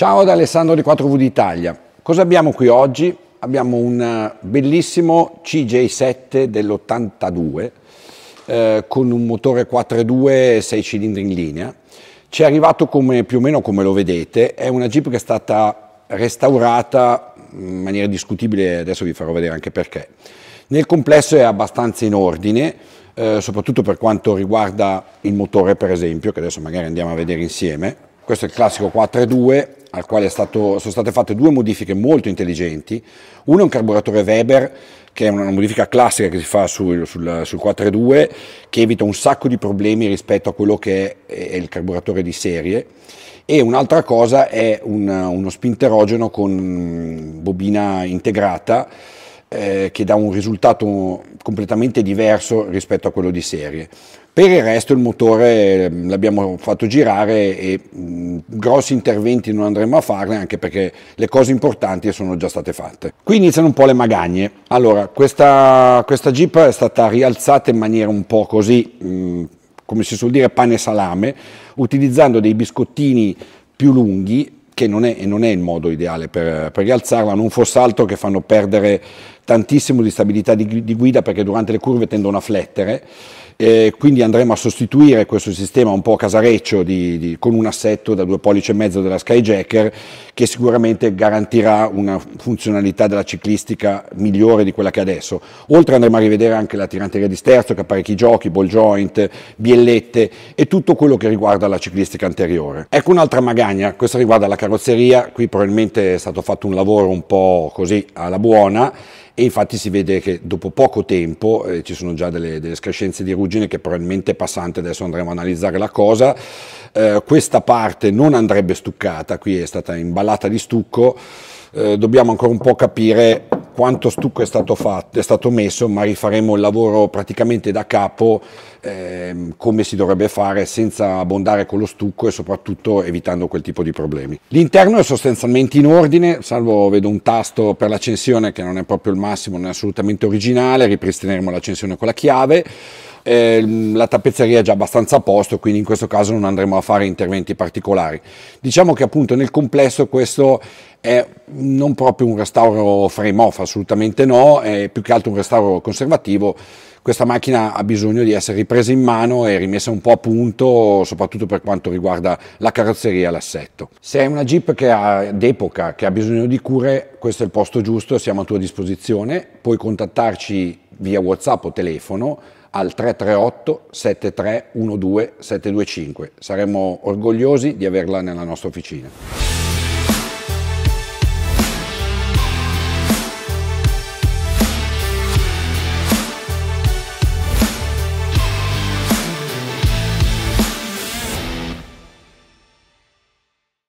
Ciao da Alessandro di 4V d'Italia. Cosa abbiamo qui oggi? Abbiamo un eh, bellissimo CJ7 dell'82 eh, con un motore 4.2 6 cilindri in linea. Ci è arrivato come, più o meno come lo vedete, è una Jeep che è stata restaurata mm, in maniera discutibile, adesso vi farò vedere anche perché. Nel complesso è abbastanza in ordine, eh, soprattutto per quanto riguarda il motore per esempio, che adesso magari andiamo a vedere insieme questo è il classico 4.2 al quale stato, sono state fatte due modifiche molto intelligenti. Uno è un carburatore Weber, che è una modifica classica che si fa sul, sul, sul 4.2, che evita un sacco di problemi rispetto a quello che è, è il carburatore di serie. E un'altra cosa è un, uno spinterogeno con mm, bobina integrata, eh, che dà un risultato completamente diverso rispetto a quello di serie. Per il resto il motore ehm, l'abbiamo fatto girare e grossi interventi non andremo a farne anche perché le cose importanti sono già state fatte. Qui iniziano un po' le magagne. Allora, questa, questa Jeep è stata rialzata in maniera un po' così, come si suol dire, pane e salame, utilizzando dei biscottini più lunghi che non è, non è, il modo ideale per, per rialzarla, non fosse altro che fanno perdere tantissimo di stabilità di, di guida perché durante le curve tendono a flettere. Eh, quindi andremo a sostituire questo sistema un po' casareccio di, di, con un assetto da due pollici e mezzo della Skyjacker che sicuramente garantirà una funzionalità della ciclistica migliore di quella che adesso. Oltre andremo a rivedere anche la tiranteria di sterzo che ha parecchi giochi, ball joint, biellette e tutto quello che riguarda la ciclistica anteriore. Ecco un'altra magagna, questa riguarda la carrozzeria carrozzeria, qui probabilmente è stato fatto un lavoro un po' così alla buona e infatti si vede che dopo poco tempo eh, ci sono già delle, delle, screscenze di ruggine che probabilmente è passante, adesso andremo a analizzare la cosa, eh, questa parte non andrebbe stuccata, qui è stata imballata di stucco, eh, dobbiamo ancora un po' capire quanto stucco è stato fatto, è stato messo, ma rifaremo il lavoro praticamente da capo ehm, come si dovrebbe fare senza abbondare con lo stucco e soprattutto evitando quel tipo di problemi. L'interno è sostanzialmente in ordine, salvo vedo un tasto per l'accensione che non è proprio il massimo, non è assolutamente originale, ripristineremo l'accensione con la chiave eh, la tappezzeria è già abbastanza a posto, quindi in questo caso non andremo a fare interventi particolari. Diciamo che appunto nel complesso questo è non proprio un restauro frame off, assolutamente no, è più che altro un restauro conservativo. Questa macchina ha bisogno di essere ripresa in mano e rimessa un po' a punto, soprattutto per quanto riguarda la carrozzeria e l'assetto. Se è una Jeep che ha d'epoca, che ha bisogno di cure, questo è il posto giusto, siamo a tua disposizione. Puoi contattarci via WhatsApp o telefono al 338 7312 725. Saremmo orgogliosi di averla nella nostra officina.